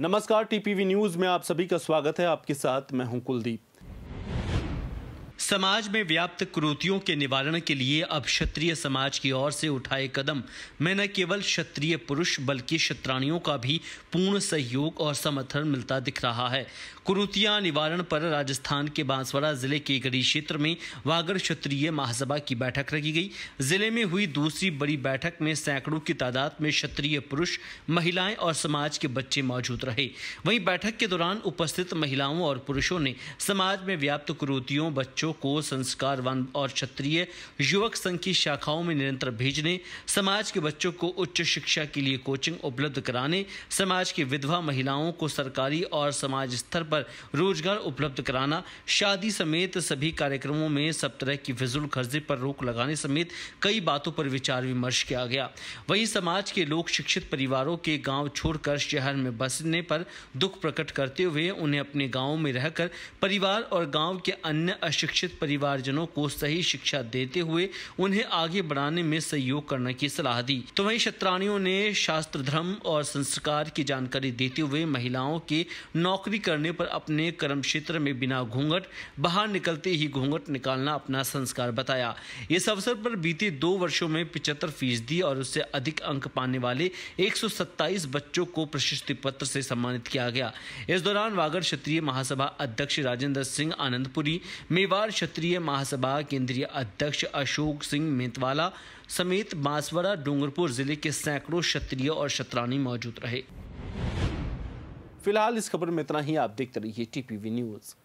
नमस्कार TPV news में आप सभी का स्वागत है आपके साथ मैं हूं कुलदीप समाज में व्याप्त क्रूतियों के निवारण के लिए अब क्षत्रिय समाज की ओर से उठाए कदम में न केवल क्षत्रिय पुरुष बल्कि क्षत्राणियों का भी पूर्ण सहयोग और समर्थन मिलता दिख रहा है क्रूतियां निवारण पर राजस्थान के बांसवाड़ा जिले के गढ़ी क्षेत्र में वागर क्षत्रिय महासभा की बैठक रखी गई जिले में हुई दूसरी बड़ी बैठक में सैकड़ों की तादाद में क्षत्रिय पुरुष महिलाएं और समाज के बच्चे मौजूद रहे वहीं बैठक के दौरान उपस्थित महिलाओं और पुरुषों ने समाज में व्याप्त क्रूतियों बच्चों को संस्कारवान और क्षत्रिय युवक संघ की शाखाओं में निरंतर भेजने समाज के बच्चों को उच्च शिक्षा के लिए कोचिंग उपलब्ध कराने समाज की विधवा महिलाओं को सरकारी और समाज स्तर पर रोजगार उपलब्ध कराना शादी समेत सभी कार्यक्रमों में सब तरह की फिजुल खर्चे पर रोक लगाने समेत कई बातों पर विचार विमर्श किया गया वही समाज के लोग शिक्षित परिवारों के गांव छोड़कर शहर में बसने पर दुख प्रकट करते हुए उन्हें अपने गाँव में रहकर परिवार और गाँव के अन्य अशिक्षित शिक्षित परिवारजनों को सही शिक्षा देते हुए उन्हें आगे बढ़ाने में सहयोग करने की सलाह दी तो वही शत्राणियों ने शास्त्र धर्म और संस्कार की जानकारी देते हुए महिलाओं के नौकरी करने पर अपने कर्म क्षेत्र में बिना घूंघट बाहर निकलते ही घूंघट निकालना अपना संस्कार बताया इस अवसर पर बीते दो वर्षों में पिछहत्तर फीसदी और उससे अधिक अंक पाने वाले एक बच्चों को प्रशस्ति पत्र से सम्मानित किया गया इस दौरान वागड़ क्षेत्रीय महासभा अध्यक्ष राजेंद्र सिंह आनंदपुरी मेवाड़ क्षत्रिय महासभा केंद्रीय अध्यक्ष अशोक सिंह मेतवाला समेत बांसवाड़ा डूंगरपुर जिले के सैकड़ों क्षत्रिय और क्षत्रानी मौजूद रहे फिलहाल इस खबर में इतना ही आप देखते रहिए टीपीवी न्यूज़